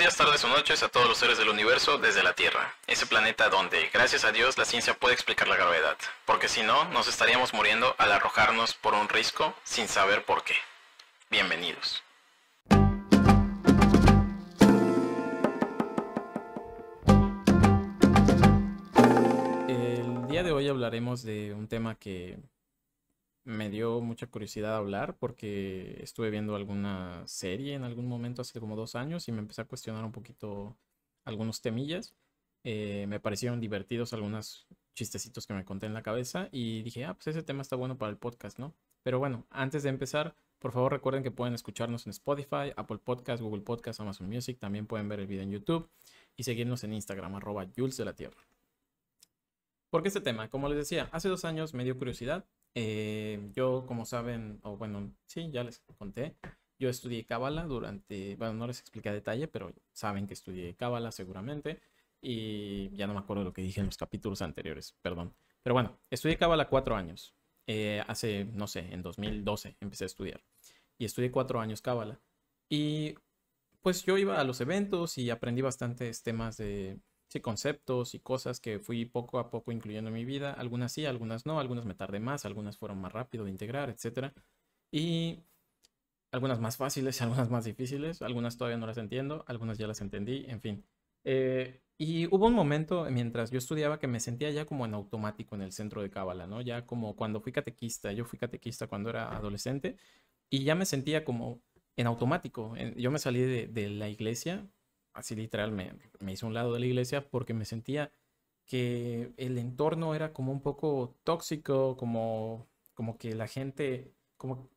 días, tardes o noches a todos los seres del universo desde la Tierra, ese planeta donde, gracias a Dios, la ciencia puede explicar la gravedad, porque si no, nos estaríamos muriendo al arrojarnos por un risco sin saber por qué. Bienvenidos. El día de hoy hablaremos de un tema que me dio mucha curiosidad hablar porque estuve viendo alguna serie en algún momento hace como dos años y me empecé a cuestionar un poquito algunos temillas. Eh, me parecieron divertidos algunos chistecitos que me conté en la cabeza y dije, ah, pues ese tema está bueno para el podcast, ¿no? Pero bueno, antes de empezar, por favor recuerden que pueden escucharnos en Spotify, Apple Podcast, Google Podcast, Amazon Music, también pueden ver el video en YouTube y seguirnos en Instagram, arroba Jules de la Tierra. Porque este tema, como les decía, hace dos años me dio curiosidad. Eh, yo, como saben, o bueno, sí, ya les conté, yo estudié Cábala durante, bueno, no les expliqué a detalle, pero saben que estudié Cábala seguramente. Y ya no me acuerdo lo que dije en los capítulos anteriores, perdón. Pero bueno, estudié Cábala cuatro años. Eh, hace, no sé, en 2012 empecé a estudiar. Y estudié cuatro años Cábala. Y pues yo iba a los eventos y aprendí bastantes temas de, sí, conceptos y cosas que fui poco a poco incluyendo en mi vida. Algunas sí, algunas no, algunas me tardé más, algunas fueron más rápido de integrar, etc. Y algunas más fáciles, algunas más difíciles, algunas todavía no las entiendo, algunas ya las entendí, en fin. Eh, y hubo un momento mientras yo estudiaba que me sentía ya como en automático en el centro de Cábala, ¿no? Ya como cuando fui catequista, yo fui catequista cuando era adolescente y ya me sentía como en automático. yo me salí de la iglesia así literal, me, hizo hice un lado de la iglesia porque me sentía que el entorno era como un poco tóxico, como, como que la gente, como,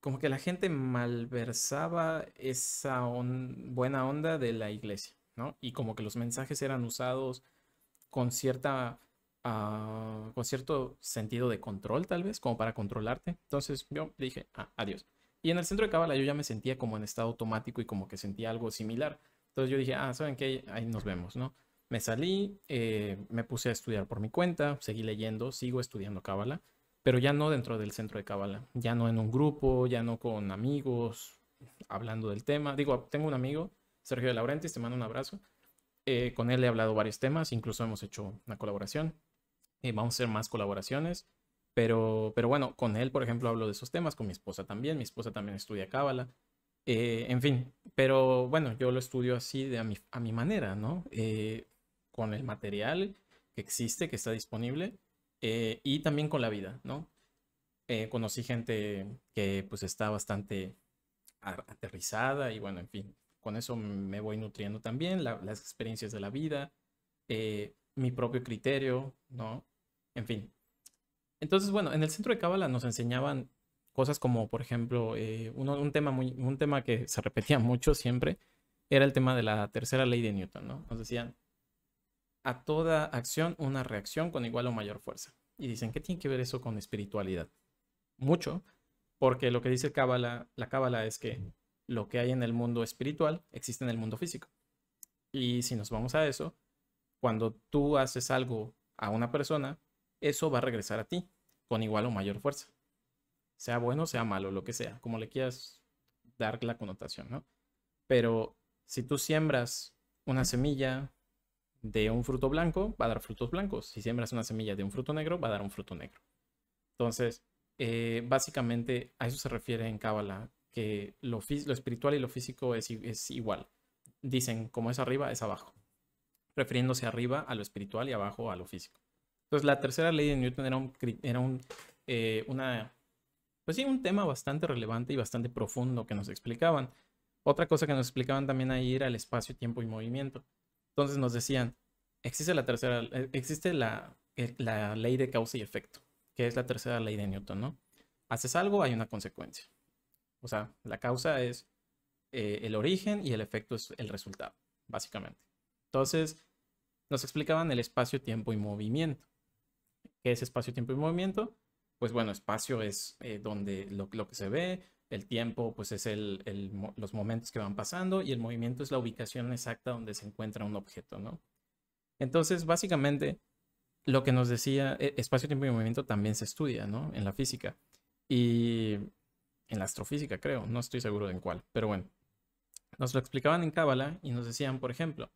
como que la gente malversaba esa buena onda de la iglesia, ¿no? Y como que los mensajes eran usados con cierta... Ah, con cierto sentido de control tal vez, como para controlarte. Entonces yo dije, ah, adiós. Y en el centro de Cábala yo ya me sentía como en estado automático y como que sentía algo similar. Entonces yo dije, ah, ¿saben qué? Ahí nos vemos, ¿no? Me salí, eh, me puse a estudiar por mi cuenta, seguí leyendo, sigo estudiando Cábala, pero ya no dentro del centro de Cábala, ya no en un grupo, ya no con amigos, hablando del tema. Digo, tengo un amigo, Sergio de Laurentiis, te mando un abrazo. Eh, con él he hablado varios temas, incluso hemos hecho una colaboración. vamos a hacer más colaboraciones, pero, pero bueno, con él, por ejemplo, hablo de esos temas, con mi esposa también. Mi esposa también estudia Cábala. Eh, en fin, pero bueno, yo lo estudio así de a mi, manera, ¿no? Eh, con el material que existe, que está disponible, eh, y también con la vida, ¿no? conocí gente que pues está bastante aterrizada y bueno, en fin, con eso me voy nutriendo también, las experiencias de la vida, mi propio criterio, ¿no? En fin. Entonces, bueno, en el centro de Cábala nos enseñaban cosas como, por ejemplo, eh, un, tema un tema que se repetía mucho siempre era el tema de la tercera ley de Newton, ¿no? Nos decían, a toda acción una reacción con igual o mayor fuerza. Y dicen, ¿qué tiene que ver eso con espiritualidad? Mucho, porque lo que dice Cábala, la Cábala es que lo que hay en el mundo espiritual existe en el mundo físico. Y si nos vamos a eso, cuando tú haces algo a una persona, eso va a regresar a ti con igual o mayor fuerza sea bueno, sea malo, lo que sea, como le quieras dar la connotación, ¿no? Pero si tú siembras una semilla de un fruto blanco, va a dar frutos blancos. Si siembras una semilla de un fruto negro, va a dar un fruto negro. Entonces, eh, básicamente a eso se refiere en Cábala, que lo, espiritual y lo físico es, igual. Dicen, como es arriba, es abajo, refiriéndose arriba a lo espiritual y abajo a lo físico. Entonces, la tercera ley de Newton era, un, eh, una pues sí, un tema bastante relevante y bastante profundo que nos explicaban. Otra cosa que nos explicaban también ahí era el espacio, tiempo y movimiento. Entonces nos decían, existe la tercera, eh, existe eh, la, ley de causa y efecto, que es la tercera ley de Newton, ¿no? Haces algo, hay una consecuencia. O sea, la causa es eh, el origen y el efecto es el resultado, básicamente. Entonces, nos explicaban el espacio, tiempo y movimiento. ¿Qué es espacio, tiempo y movimiento? pues bueno, espacio es eh, donde lo, que se ve, el tiempo pues es los momentos que van pasando y el movimiento es la ubicación exacta donde se encuentra un objeto, ¿no? Entonces, básicamente, lo que nos decía, eh, espacio, tiempo y movimiento también se estudia, ¿no? En la física y en la astrofísica, creo, no estoy seguro de en cuál, pero bueno. Nos lo explicaban en Cábala y nos decían, por ejemplo,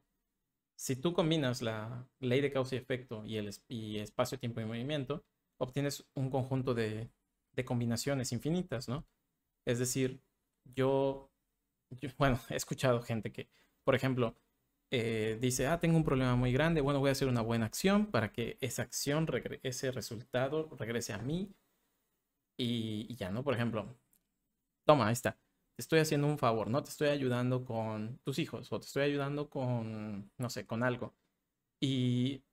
si tú combinas la ley de causa y efecto y el y espacio, tiempo y movimiento, obtienes un conjunto de, combinaciones infinitas, ¿no? Es decir, yo, bueno, he escuchado gente que, por ejemplo, eh, dice, ah, tengo un problema muy grande, bueno, voy a hacer una buena acción para que esa acción, ese resultado regrese a mí y, ya, ¿no? Por ejemplo, toma, ahí está, te estoy haciendo un favor, ¿no? Te estoy ayudando con tus hijos o te estoy ayudando con, no sé, con algo. Y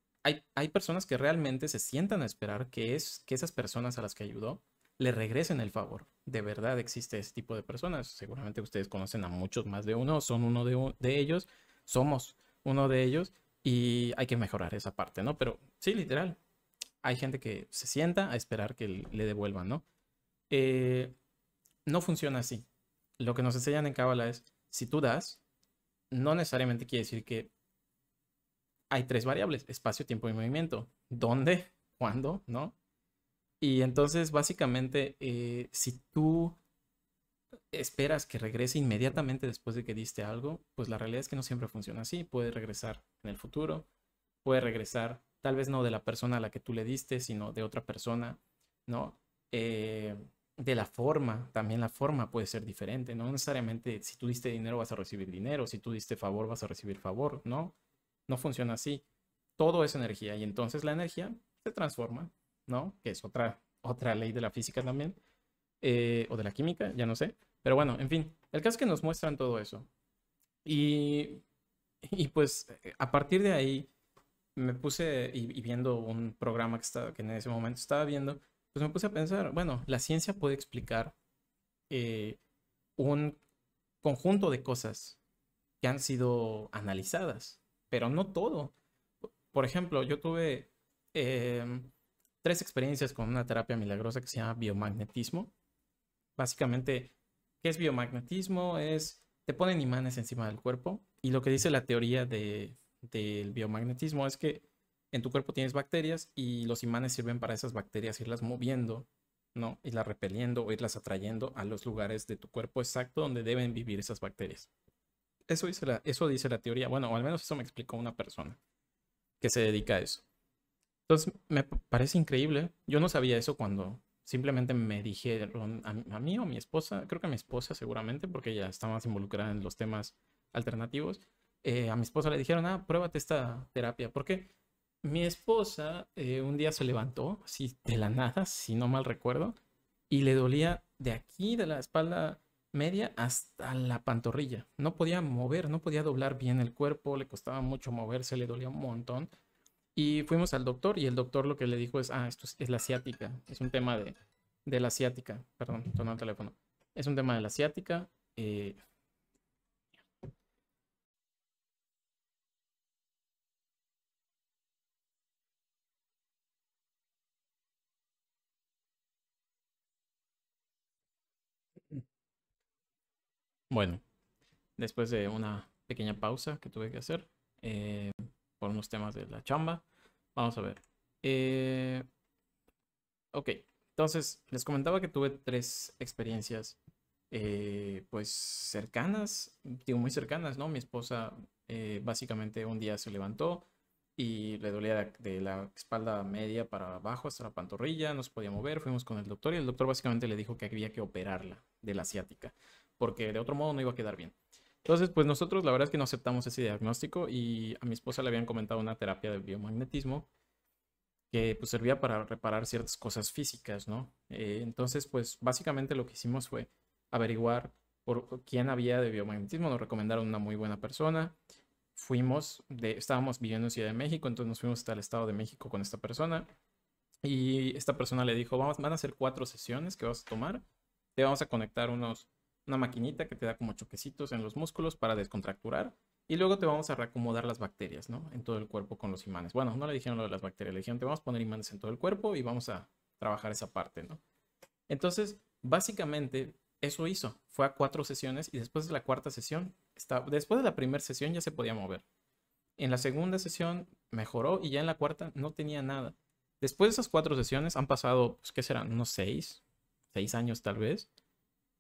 hay, personas que realmente se sientan a esperar que, es, que esas personas a las que ayudó le regresen el favor. De verdad existe ese tipo de personas. Seguramente ustedes conocen a muchos más de uno, son uno de, ellos, somos uno de ellos y hay que mejorar esa parte, ¿no? Pero sí, literal. Hay gente que se sienta a esperar que le devuelvan, ¿no? Eh, no funciona así. Lo que nos enseñan en Cábala es, si tú das, no necesariamente quiere decir que hay tres variables, espacio, tiempo y movimiento. ¿Dónde? ¿Cuándo? ¿No? Y entonces, básicamente, eh, si tú esperas que regrese inmediatamente después de que diste algo, pues la realidad es que no siempre funciona así. Puede regresar en el futuro, puede regresar tal vez no de la persona a la que tú le diste, sino de otra persona, ¿no? Eh, de la forma, también la forma puede ser diferente, no necesariamente si tú diste dinero vas a recibir dinero, si tú diste favor vas a recibir favor, ¿no? No funciona así. Todo es energía y entonces la energía se transforma, ¿no? Que es otra, otra ley de la física también, eh, o de la química, ya no sé. Pero bueno, en fin, el caso es que nos muestran todo eso. Y, pues a partir de ahí me puse, y, viendo un programa que, estaba, que en ese momento estaba viendo, pues me puse a pensar, bueno, la ciencia puede explicar eh, un conjunto de cosas que han sido analizadas pero no todo. Por ejemplo, yo tuve eh, tres experiencias con una terapia milagrosa que se llama biomagnetismo. Básicamente, ¿qué es biomagnetismo? Es, te ponen imanes encima del cuerpo y lo que dice la teoría del biomagnetismo es que en tu cuerpo tienes bacterias y los imanes sirven para esas bacterias irlas moviendo, ¿no? Irlas repeliendo o irlas atrayendo a los lugares de tu cuerpo exacto donde deben vivir esas bacterias. Eso dice, la, eso dice la teoría. Bueno, o al menos eso me explicó una persona que se dedica a eso. Entonces, me parece increíble. Yo no sabía eso cuando simplemente me dijeron a, mí o a mi esposa, creo que a mi esposa seguramente, porque ella está más involucrada en los temas alternativos. Eh, a mi esposa le dijeron, ah, pruébate esta terapia. Porque mi esposa eh, un día se levantó, así de la nada, si no mal recuerdo, y le dolía de aquí, de la espalda, media hasta la pantorrilla. No podía mover, no podía doblar bien el cuerpo, le costaba mucho moverse, le dolía un montón. Y fuimos al doctor y el doctor lo que le dijo es, ah, esto es, la asiática, es un tema de, de la asiática, perdón, sonó el teléfono. Es un tema de la asiática eh, Bueno, después de una pequeña pausa que tuve que hacer eh, por unos temas de la chamba, vamos a ver. Eh, ok, entonces les comentaba que tuve tres experiencias eh, pues cercanas, digo muy cercanas, ¿no? Mi esposa básicamente un día se levantó y le dolía de la espalda media para abajo hasta la pantorrilla, no se podía mover, fuimos con el doctor y el doctor básicamente le dijo que había que operarla de la asiática porque de otro modo no iba a quedar bien. Entonces, pues nosotros la verdad es que no aceptamos ese diagnóstico y a mi esposa le habían comentado una terapia de biomagnetismo que pues servía para reparar ciertas cosas físicas, ¿no? Eh, entonces, pues básicamente lo que hicimos fue averiguar por quién había de biomagnetismo, nos recomendaron una muy buena persona, fuimos, estábamos viviendo en Ciudad de México, entonces nos fuimos hasta el Estado de México con esta persona y esta persona le dijo, vamos, van a ser cuatro sesiones que vas a tomar, te vamos a conectar unos una maquinita que te da como choquecitos en los músculos para descontracturar y luego te vamos a reacomodar las bacterias, ¿no? En todo el cuerpo con los imanes. Bueno, no le dijeron lo de las bacterias, le dijeron te vamos a poner imanes en todo el cuerpo y vamos a trabajar esa parte, ¿no? Entonces, básicamente eso hizo, fue a cuatro sesiones y después de la cuarta sesión, después de la primera sesión ya se podía mover. En la segunda sesión mejoró y ya en la cuarta no tenía nada. Después de esas cuatro sesiones han pasado, pues, ¿qué serán? Unos seis, seis años tal vez.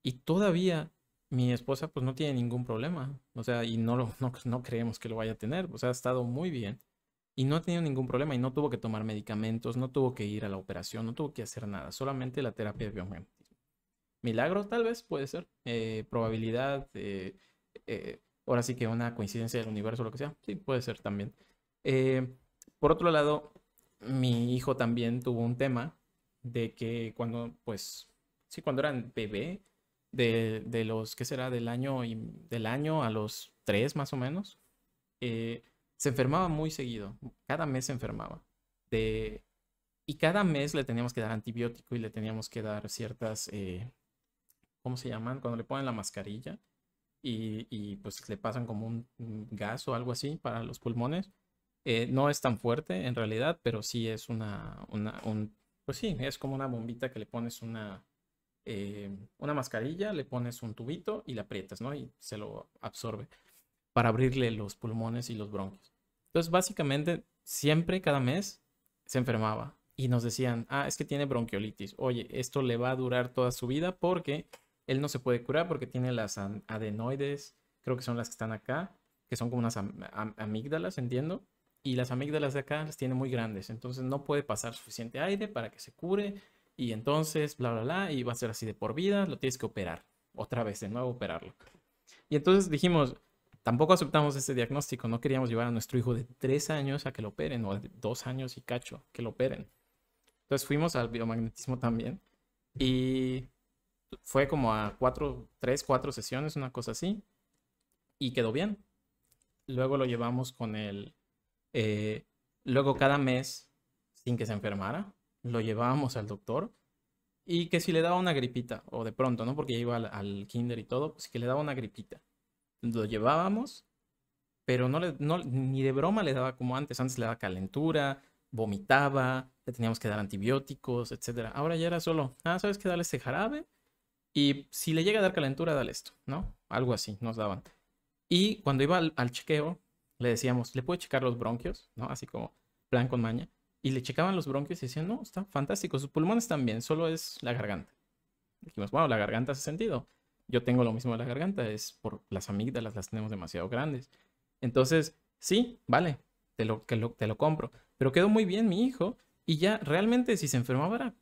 Y todavía mi esposa pues no tiene ningún problema, o sea, y no, lo, pues, no, creemos que lo vaya a tener, o sea, ha estado muy bien y no ha tenido ningún problema y no tuvo que tomar medicamentos, no tuvo que ir a la operación, no tuvo que hacer nada, solamente la terapia de biomagnetismo. Milagro tal vez puede ser, eh, probabilidad, eh, ahora sí que una coincidencia del universo lo que sea, sí puede ser también. Eh, por otro lado, mi hijo también tuvo un tema de que cuando, pues, sí, cuando eran bebé, de, los, ¿qué será? Del año, y, del año a los tres más o menos, eh, se enfermaba muy seguido, cada mes se enfermaba. De, y cada mes le teníamos que dar antibiótico y le teníamos que dar ciertas, eh, ¿cómo se llaman? Cuando le ponen la mascarilla y, pues le pasan como un gas o algo así para los pulmones. Eh, no es tan fuerte en realidad, pero sí es una, un, pues sí, es como una bombita que le pones una, eh, una mascarilla, le pones un tubito y la aprietas, ¿no? Y se lo absorbe para abrirle los pulmones y los bronquios. Entonces, básicamente, siempre, cada mes, se enfermaba y nos decían, ah, es que tiene bronquiolitis. Oye, esto le va a durar toda su vida porque él no se puede curar porque tiene las adenoides, creo que son las que están acá, que son como unas amígdalas, entiendo. Y las amígdalas de acá las tiene muy grandes, entonces no puede pasar suficiente aire para que se cure y entonces bla, bla, bla, y va a ser así de por vida, lo tienes que operar, otra vez, de nuevo operarlo. Y entonces dijimos, tampoco aceptamos ese diagnóstico, no queríamos llevar a nuestro hijo de tres años a que lo operen, o de dos años y cacho, que lo operen. Entonces fuimos al biomagnetismo también, y fue como a cuatro, tres, cuatro sesiones, una cosa así, y quedó bien. Luego lo llevamos con él eh, luego cada mes, sin que se enfermara, lo llevábamos al doctor y que si le daba una gripita, o de pronto, ¿no? Porque iba al, kinder y todo, pues que le daba una gripita. Lo llevábamos, pero no le, no, ni de broma le daba como antes. Antes le daba calentura, vomitaba, le teníamos que dar antibióticos, etc. Ahora ya era solo, ah, ¿sabes qué? Dale ese jarabe y si le llega a dar calentura, dale esto, ¿no? Algo así nos daban. Y cuando iba al, al chequeo, le decíamos, ¿le puede checar los bronquios? ¿No? Así como plan con maña. Y le checaban los bronquios y decían, no, está fantástico, sus pulmones están bien, solo es la garganta. Dijimos, wow, la garganta hace sentido. Yo tengo lo mismo de la garganta, es por las amígdalas, las tenemos demasiado grandes. Entonces, sí, vale, te lo, que te lo compro. Pero quedó muy bien mi hijo y ya realmente si se enfermaba era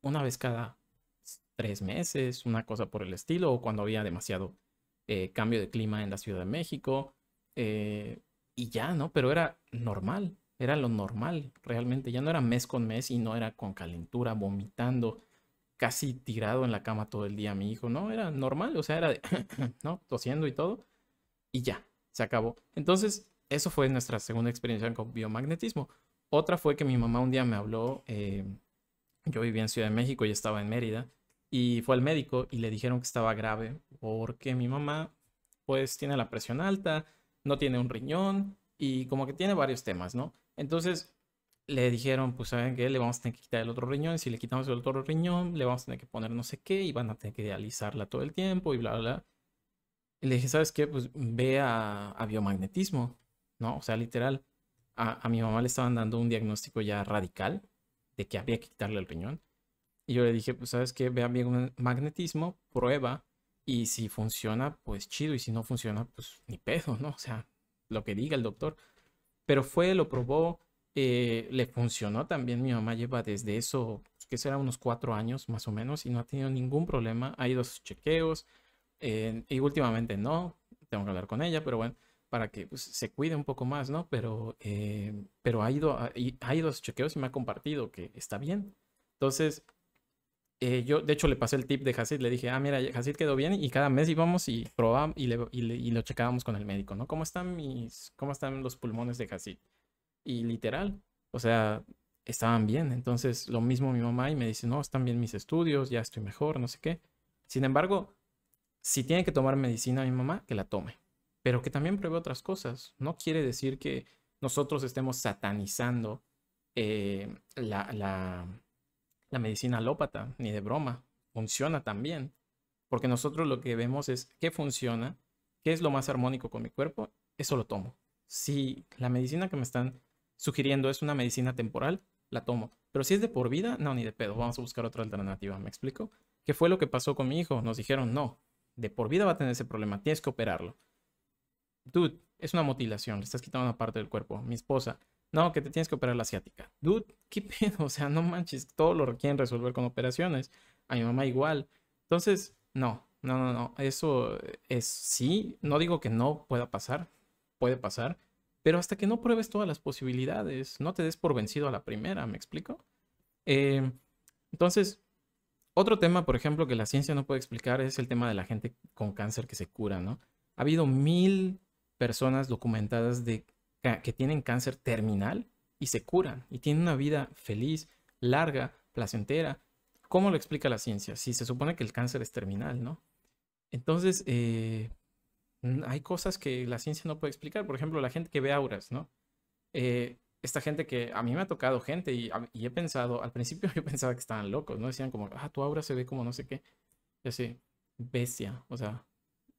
una vez cada tres meses, una cosa por el estilo, o cuando había demasiado eh, cambio de clima en la Ciudad de México, eh, y ya, ¿no? Pero era normal era lo normal, realmente. Ya no era mes con mes y no era con calentura, vomitando, casi tirado en la cama todo el día mi hijo. No, era normal, o sea, era ¿no? Tosiendo y todo. Y ya, se acabó. Entonces, eso fue nuestra segunda experiencia con biomagnetismo. Otra fue que mi mamá un día me habló, eh, yo vivía en Ciudad de México y estaba en Mérida, y fue al médico y le dijeron que estaba grave porque mi mamá pues tiene la presión alta, no tiene un riñón y como que tiene varios temas, ¿no? Entonces le dijeron, pues saben que le vamos a tener que quitar el otro riñón, si le quitamos el otro riñón, le vamos a tener que poner no sé qué y van a tener que idealizarla todo el tiempo y bla, bla, bla. Y le dije, ¿sabes qué? Pues ve a, biomagnetismo, ¿no? O sea, literal, a, mi mamá le estaban dando un diagnóstico ya radical de que había que quitarle el riñón. Y yo le dije, pues sabes qué? Ve a biomagnetismo, prueba, y si funciona, pues chido, y si no funciona, pues ni pedo, ¿no? O sea, lo que diga el doctor pero fue, lo probó, eh, le funcionó también. Mi mamá lleva desde eso, que será unos cuatro años más o menos, y no ha tenido ningún problema. Ha ido sus chequeos eh, y últimamente no, tengo que hablar con ella, pero bueno, para que pues, se cuide un poco más, ¿no? Pero, eh, pero ha, ido a, ha ido chequeos y me ha compartido que está bien. Entonces, eh, yo, de hecho, le pasé el tip de Hasid, le dije, ah, mira, Hasid quedó bien y cada mes íbamos y probábamos y, lo checábamos con el médico, ¿no? ¿Cómo están mis, cómo están los pulmones de Hasid? Y literal, o sea, estaban bien. Entonces, lo mismo mi mamá y me dice, no, están bien mis estudios, ya estoy mejor, no sé qué. Sin embargo, si tiene que tomar medicina mi mamá, que la tome. Pero que también pruebe otras cosas. No quiere decir que nosotros estemos satanizando eh, la la medicina alópata, ni de broma, funciona también. Porque nosotros lo que vemos es qué funciona, qué es lo más armónico con mi cuerpo, eso lo tomo. Si la medicina que me están sugiriendo es una medicina temporal, la tomo. Pero si es de por vida, no, ni de pedo, vamos a buscar otra alternativa, ¿me explico? ¿Qué fue lo que pasó con mi hijo? Nos dijeron, no, de por vida va a tener ese problema, tienes que operarlo. Dude, es una mutilación, le estás quitando una parte del cuerpo. Mi esposa, no, que te tienes que operar la asiática. Dude, qué pedo, o sea, no manches, todo lo requieren resolver con operaciones. A mi mamá igual. Entonces, no, no, no, no. Eso es sí, no digo que no pueda pasar, puede pasar, pero hasta que no pruebes todas las posibilidades, no te des por vencido a la primera, ¿me explico? Eh, entonces, otro tema, por ejemplo, que la ciencia no puede explicar es el tema de la gente con cáncer que se cura, ¿no? Ha habido mil personas documentadas de que tienen cáncer terminal y se curan y tienen una vida feliz, larga, placentera. ¿Cómo lo explica la ciencia? Si se supone que el cáncer es terminal, ¿no? Entonces, eh, hay cosas que la ciencia no puede explicar. Por ejemplo, la gente que ve auras, ¿no? Eh, esta gente que a mí me ha tocado gente y, he pensado, al principio yo pensaba que estaban locos, ¿no? Decían como, ah, tu aura se ve como no sé qué. Ya sé, bestia, o sea,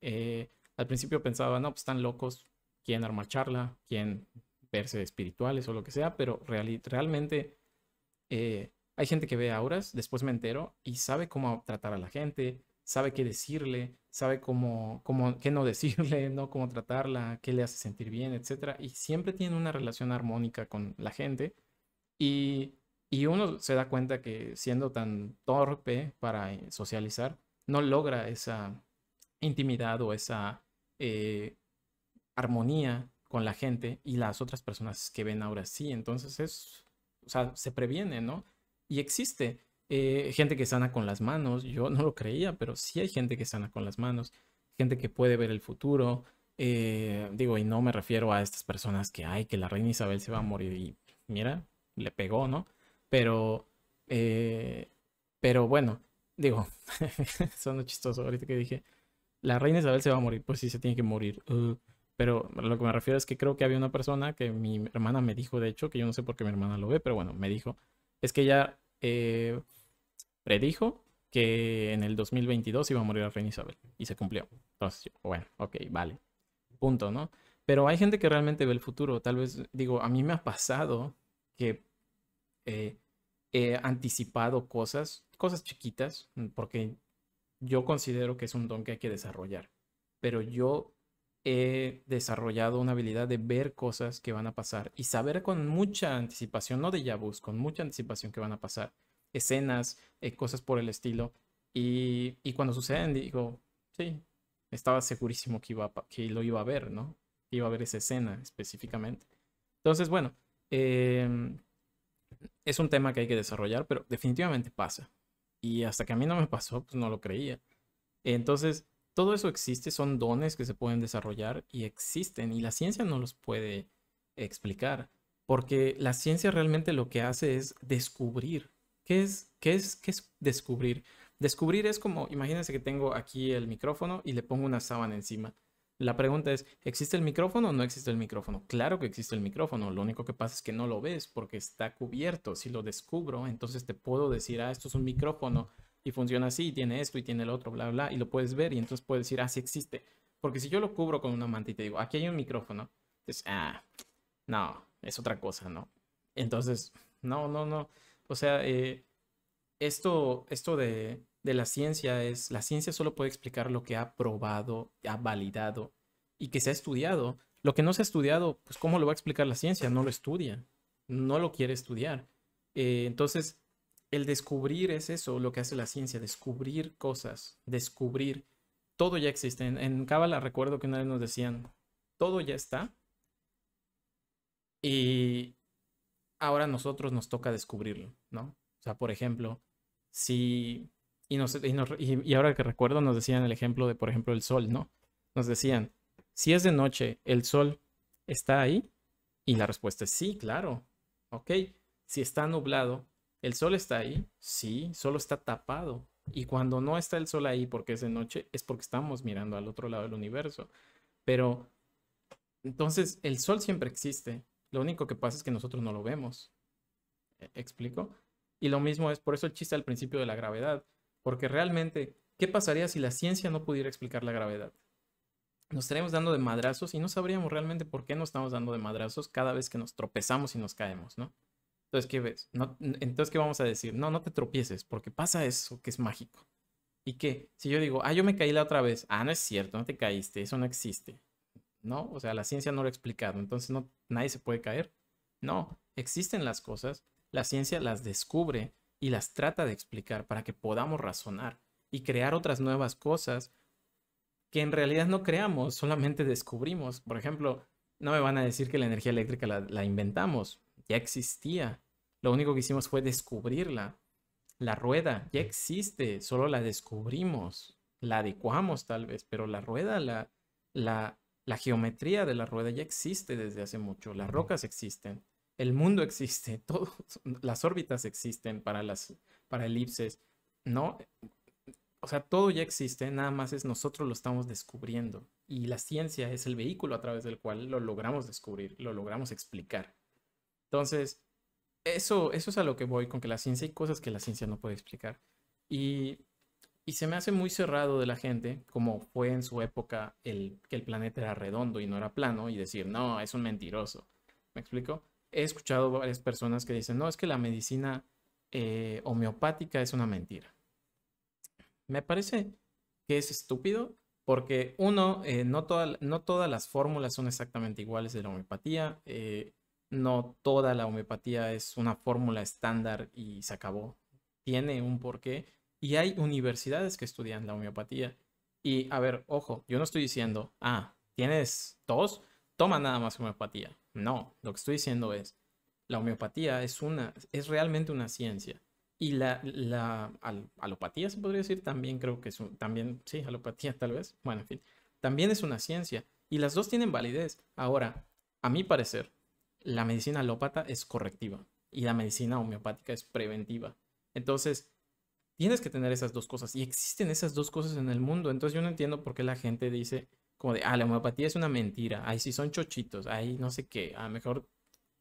eh, al principio pensaba, no, pues están locos, quieren armar charla, quién verse espirituales o lo que sea, pero realmente eh, hay gente que ve auras, después me entero y sabe cómo tratar a la gente, sabe qué decirle, sabe cómo, cómo qué no decirle, no cómo tratarla, qué le hace sentir bien, etc. Y siempre tiene una relación armónica con la gente y, y uno se da cuenta que siendo tan torpe para eh, socializar, no logra esa intimidad o esa eh, armonía con la gente y las otras personas que ven ahora sí. Entonces es, o sea, se previene, ¿no? Y existe eh, gente que sana con las manos. Yo no lo creía, pero sí hay gente que sana con las manos. Gente que puede ver el futuro. Eh, digo, y no me refiero a estas personas que, ay, que la reina Isabel se va a morir y mira, le pegó, ¿no? Pero, eh, pero bueno, digo, son chistoso ahorita que dije, la reina Isabel se va a morir, pues sí, se tiene que morir. Uh, pero lo que me refiero es que creo que había una persona que mi hermana me dijo, de hecho, que yo no sé por qué mi hermana lo ve, pero bueno, me dijo, es que ella eh, predijo que en el 2022 iba a morir la reina Isabel y se cumplió. Entonces, bueno, ok, vale. Punto, ¿no? Pero hay gente que realmente ve el futuro. Tal vez, digo, a mí me ha pasado que eh, he anticipado cosas, cosas chiquitas, porque yo considero que es un don que hay que desarrollar. Pero yo he desarrollado una habilidad de ver cosas que van a pasar y saber con mucha anticipación, no de ya yabus, con mucha anticipación que van a pasar, escenas, eh, cosas por el estilo. Y, y, cuando suceden, digo, sí, estaba segurísimo que, iba que lo iba a ver, ¿no? Iba a ver esa escena específicamente. Entonces, bueno, em, es un tema que hay que desarrollar, pero definitivamente pasa. Y hasta que a mí no me pasó, pues no lo creía. Entonces, todo eso existe, son dones que se pueden desarrollar y existen y la ciencia no los puede explicar, porque la ciencia realmente lo que hace es descubrir. ¿Qué es, qué es, qué es descubrir? Descubrir es como, imagínense que tengo aquí el micrófono y le pongo una sábana encima. La pregunta es, ¿existe el micrófono o no existe el micrófono? Claro que existe el micrófono, lo único que pasa es que no lo ves porque está cubierto. Si lo descubro, entonces te puedo decir, ah, esto es un micrófono y funciona así, y tiene esto, y tiene el otro, bla, bla, y lo puedes ver, y entonces puedes decir, ah, sí existe. Porque si yo lo cubro con una manta y te digo, aquí hay un micrófono, entonces, ah, no, es otra cosa, ¿no? Entonces, no, no, no. O sea, eh, esto, esto de, de la ciencia es, la ciencia solo puede explicar lo que ha probado, ha validado y que se ha estudiado. Lo que no se ha estudiado, pues ¿cómo lo va a explicar la ciencia? No lo estudia, no lo quiere estudiar. Eh, entonces, el descubrir es eso lo que hace la ciencia, descubrir cosas, descubrir. Todo ya existe. En Cábala recuerdo que una vez nos decían, todo ya está. Y ahora a nosotros nos toca descubrirlo, ¿no? O sea, por ejemplo, si... Y, nos, y ahora que recuerdo nos decían el ejemplo de, por ejemplo, el sol, ¿no? Nos decían, si es de noche, el sol está ahí. Y la respuesta es sí, claro. Ok, si está nublado, el sol está ahí, sí, solo está tapado. Y cuando no está el sol ahí porque es de noche, es porque estamos mirando al otro lado del universo. Pero entonces el sol siempre existe. Lo único que pasa es que nosotros no lo vemos. ¿E-, ¿Explico? Y lo mismo es por eso el chiste al principio de la gravedad. Porque realmente, ¿qué pasaría si la ciencia no pudiera explicar la gravedad? Nos estaríamos dando de madrazos y no sabríamos realmente por qué nos estamos dando de madrazos cada vez que nos tropezamos y nos caemos, ¿no? Entonces, ¿qué ves? No, entonces, ¿qué vamos a decir? No, no te tropieces, porque pasa eso que es mágico. ¿Y qué? Si yo digo, ah, yo me caí la otra vez. Ah, no es cierto, no te caíste, eso no existe. ¿No? O sea, la ciencia no lo ha explicado, entonces no, nadie se puede caer. No, existen las cosas, la ciencia las descubre y las trata de explicar para que podamos razonar y crear otras nuevas cosas que en realidad no creamos, solamente descubrimos. Por ejemplo, no me van a decir que la energía eléctrica la inventamos ya existía. Lo único que hicimos fue descubrirla. La rueda ya existe, solo la descubrimos, la adecuamos tal vez, pero la rueda, la, la, geometría de la rueda ya existe desde hace mucho. Las rocas existen, el mundo existe, las órbitas existen para las para elipses, ¿no? O sea, todo ya existe, nada más es nosotros lo estamos descubriendo. Y la ciencia es el vehículo a través del cual lo logramos descubrir, lo logramos explicar. Entonces, eso, eso es a lo que voy con que la ciencia hay cosas que la ciencia no puede explicar. Y, y se me hace muy cerrado de la gente, como fue en su época el, que el planeta era redondo y no era plano, y decir, no, es un mentiroso. ¿Me explico? He escuchado varias personas que dicen, no, es que la medicina eh, homeopática es una mentira. Me parece que es estúpido porque uno, eh, no, toda, no todas las fórmulas son exactamente iguales de la homeopatía. Eh, no toda la homeopatía es una fórmula estándar y se acabó. Tiene un porqué y hay universidades que estudian la homeopatía. Y a ver, ojo, yo no estoy diciendo, ah, tienes tos, toma nada más homeopatía. No, lo que estoy diciendo es, la homeopatía es una, es realmente una ciencia. Y la, la alopatía se podría decir también, creo que es también, sí, alopatía tal vez. Bueno, en fin, también es una ciencia. Y las dos tienen validez. Ahora, a mi parecer, la medicina alópata es correctiva y la medicina homeopática es preventiva. Entonces, tienes que tener esas dos cosas y existen esas dos cosas en el mundo. Entonces, yo no entiendo por qué la gente dice como de, ah, la homeopatía es una mentira, ahí sí son chochitos, ahí no sé qué, a lo mejor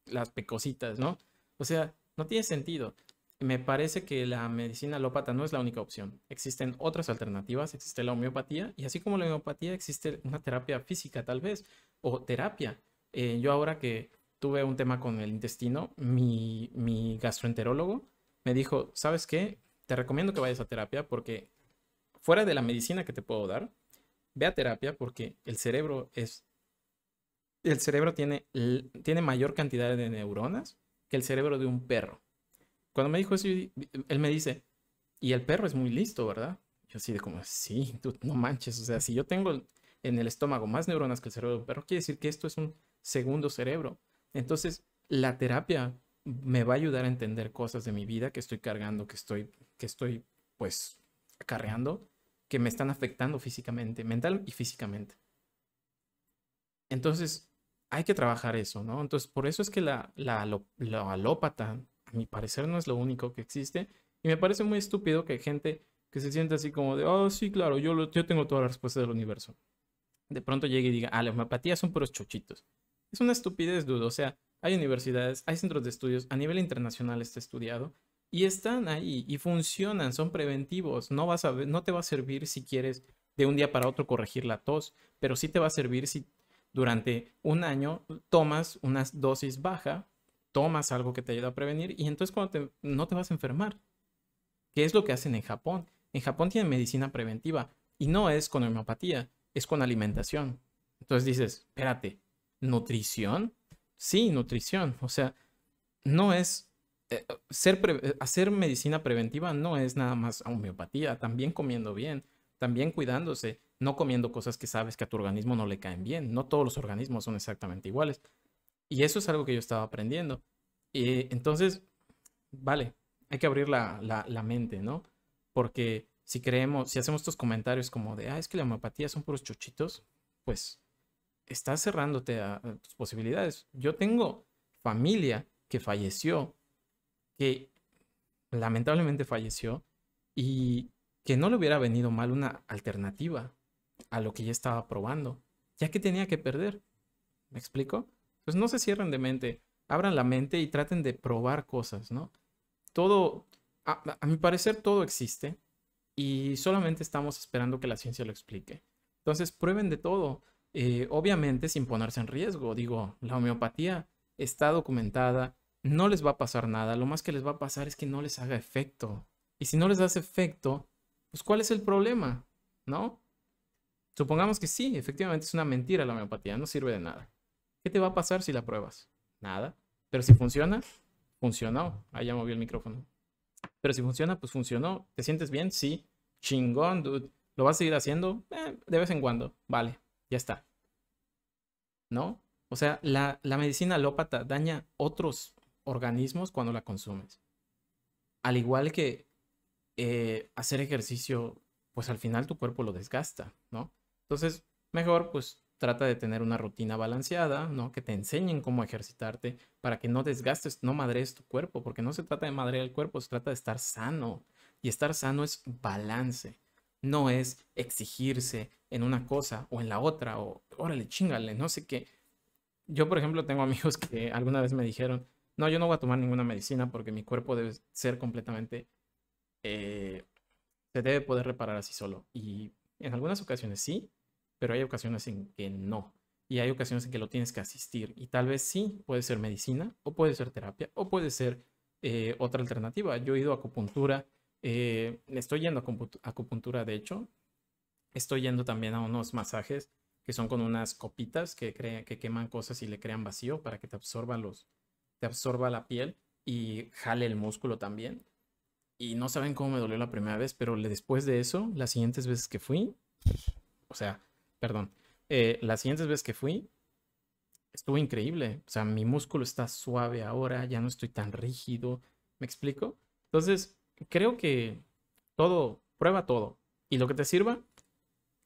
las pecositas, ¿no? O sea, no tiene sentido. Me parece que la medicina alópata no es la única opción. Existen otras alternativas, existe la homeopatía y así como la homeopatía existe una terapia física tal vez o terapia. Eh, yo ahora que tuve un tema con el intestino, mi, gastroenterólogo me dijo, ¿sabes qué? Te recomiendo que vayas a terapia porque fuera de la medicina que te puedo dar, ve a terapia porque el cerebro es... El cerebro tiene, tiene mayor cantidad de neuronas que el cerebro de un perro. Cuando me dijo eso, él me dice, y el perro es muy listo, ¿verdad? Yo así de como, sí, tú no manches, o sea, si yo tengo en el estómago más neuronas que el cerebro de un perro, quiere decir que esto es un segundo cerebro. Entonces, la terapia me va a ayudar a entender cosas de mi vida que estoy cargando, que estoy, que estoy, pues, acarreando, que me están afectando físicamente, mental y físicamente. Entonces, hay que trabajar eso, ¿no? Entonces, por eso es que la, la, alópata, a mi parecer, no es lo único que existe. Y me parece muy estúpido que hay gente que se siente así como de, oh, sí, claro, yo, tengo todas la respuesta del universo. De pronto llegue y diga, ah, la homeopatía son puros chochitos. Es una estupidez, dudo. O sea, hay universidades, hay centros de estudios, a nivel internacional está estudiado y están ahí y funcionan, son preventivos. No, vas a, no te va a servir si quieres de un día para otro corregir la tos, pero sí te va a servir si durante un año tomas una dosis baja, tomas algo que te ayuda a prevenir y entonces cuando no te vas a enfermar. ¿Qué es lo que hacen en Japón? En Japón tienen medicina preventiva y no es con homeopatía, es con alimentación. Entonces dices, espérate, nutrición. Sí, nutrición. O sea, no es eh, ser hacer medicina preventiva no es nada más homeopatía, también comiendo bien, también cuidándose, no comiendo cosas que sabes que a tu organismo no le caen bien. No todos los organismos son exactamente iguales. Y eso es algo que yo estaba aprendiendo. Y eh, entonces, vale, hay que abrir la, la, mente, ¿no? Porque si creemos, si hacemos estos comentarios como de, ah, es que la homeopatía son puros chochitos, pues estás cerrándote a, tus posibilidades. Yo tengo familia que falleció, que lamentablemente falleció y que no le hubiera venido mal una alternativa a lo que ya estaba probando, ya que tenía que perder. ¿Me explico? Pues no se cierren de mente, abran la mente y traten de probar cosas, ¿no? Todo, a mi parecer, todo existe y solamente estamos esperando que la ciencia lo explique. Entonces, prueben de todo, eh, obviamente sin ponerse en riesgo. Digo, la homeopatía está documentada, no les va a pasar nada, lo más que les va a pasar es que no les haga efecto. Y si no les hace efecto, pues ¿cuál es el problema? ¿No? Supongamos que sí, efectivamente es una mentira la homeopatía, no sirve de nada. ¿Qué te va a pasar si la pruebas? Nada. Pero si funciona, funcionó. Ahí ya moví el micrófono. Pero si funciona, pues funcionó. ¿Te sientes bien? Sí. Chingón, dude. ¿Lo vas a seguir haciendo? Eh, de vez en cuando. Vale. Ya está. ¿No? O sea, la, medicina alópata daña otros organismos cuando la consumes. Al igual que eh, hacer ejercicio, pues al final tu cuerpo lo desgasta, ¿no? Entonces, mejor pues trata de tener una rutina balanceada, ¿no? Que te enseñen cómo ejercitarte para que no desgastes, no madrees tu cuerpo, porque no se trata de madrear el cuerpo, se trata de estar sano. Y estar sano es balance no es exigirse en una cosa o en la otra, o órale, chingale, no sé qué. Yo, por ejemplo, tengo amigos que alguna vez me dijeron, no, yo no voy a tomar ninguna medicina porque mi cuerpo debe ser completamente, eh, se debe poder reparar así solo. Y en algunas ocasiones sí, pero hay ocasiones en que no. Y hay ocasiones en que lo tienes que asistir. Y tal vez sí, puede ser medicina, o puede ser terapia, o puede ser eh, otra alternativa. Yo he ido a acupuntura eh, estoy yendo a acupuntura, de hecho. Estoy yendo también a unos masajes que son con unas copitas que, que queman cosas y le crean vacío para que te absorba, los, te absorba la piel y jale el músculo también. Y no saben cómo me dolió la primera vez, pero después de eso, las siguientes veces que fui, o sea, perdón, eh, las siguientes veces que fui, estuvo increíble. O sea, mi músculo está suave ahora, ya no estoy tan rígido. ¿Me explico? Entonces, creo que todo, prueba todo. Y lo que te sirva,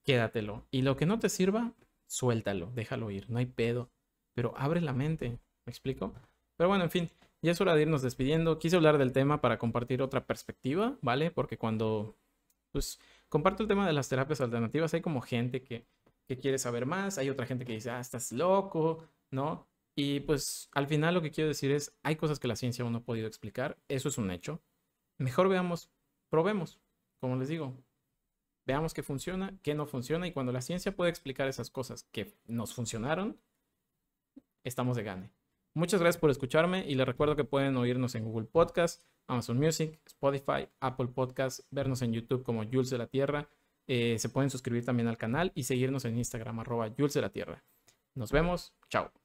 quédatelo. Y lo que no te sirva, suéltalo, déjalo ir, no hay pedo. Pero abre la mente, ¿me explico? Pero bueno, en fin, ya es hora de irnos despidiendo. Quise hablar del tema para compartir otra perspectiva, ¿vale? Porque cuando, pues, comparto el tema de las terapias alternativas, hay como gente que, que quiere saber más, hay otra gente que dice, ah, estás loco, ¿no? Y pues al final lo que quiero decir es, hay cosas que la ciencia aún no ha podido explicar, eso es un hecho, mejor veamos, probemos, como les digo, veamos qué funciona, qué no funciona, y cuando la ciencia puede explicar esas cosas que nos funcionaron, estamos de gane. Muchas gracias por escucharme y les recuerdo que pueden oírnos en Google Podcast, Amazon Music, Spotify, Apple Podcast, vernos en YouTube como Jules de la Tierra. Eh, se pueden suscribir también al canal y seguirnos en Instagram arroba Jules de la Tierra. Nos vemos, chao.